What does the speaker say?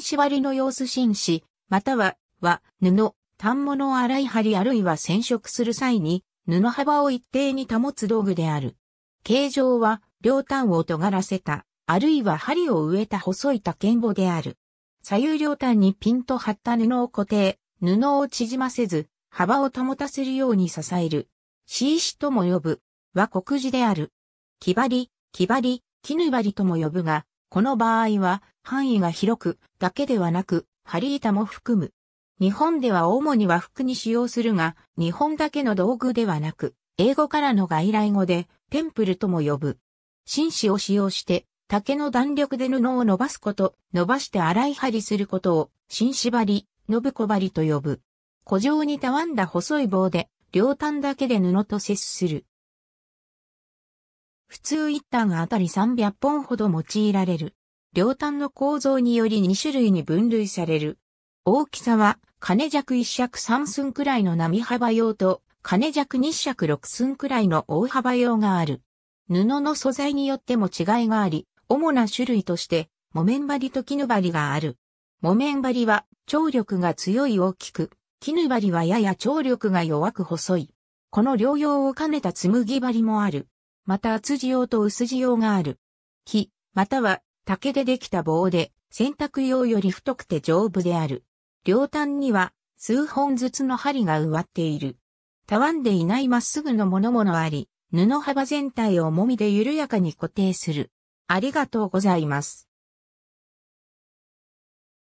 士割りの様子紳士、または、は、布、反物を洗い針あるいは染色する際に、布幅を一定に保つ道具である。形状は、両端を尖らせた、あるいは針を植えた細い竹棒である。左右両端にピンと張った布を固定、布を縮ませず、幅を保たせるように支える。シーシとも呼ぶ、は国字である。木張り、木張り、絹張りとも呼ぶが、この場合は範囲が広くだけではなく、針板も含む。日本では主に和服に使用するが、日本だけの道具ではなく、英語からの外来語で、テンプルとも呼ぶ。紳士を使用して、竹の弾力で布を伸ばすこと、伸ばして洗い針することを、紳士針、信子針と呼ぶ。古城にたわんだ細い棒で、両端だけで布と接する。普通一端あたり300本ほど用いられる。両端の構造により2種類に分類される。大きさは、金弱1尺3寸くらいの波幅用と、金弱2尺6寸くらいの大幅用がある。布の素材によっても違いがあり、主な種類として、木綿針と絹針がある。木綿針は、張力が強い大きく、絹針はやや張力が弱く細い。この両用を兼ねた紡ぎ針もある。また厚地用と薄地用がある。木、または竹でできた棒で、洗濯用より太くて丈夫である。両端には数本ずつの針が植わっている。たわんでいないまっすぐのものものあり、布幅全体をもみで緩やかに固定する。ありがとうございます。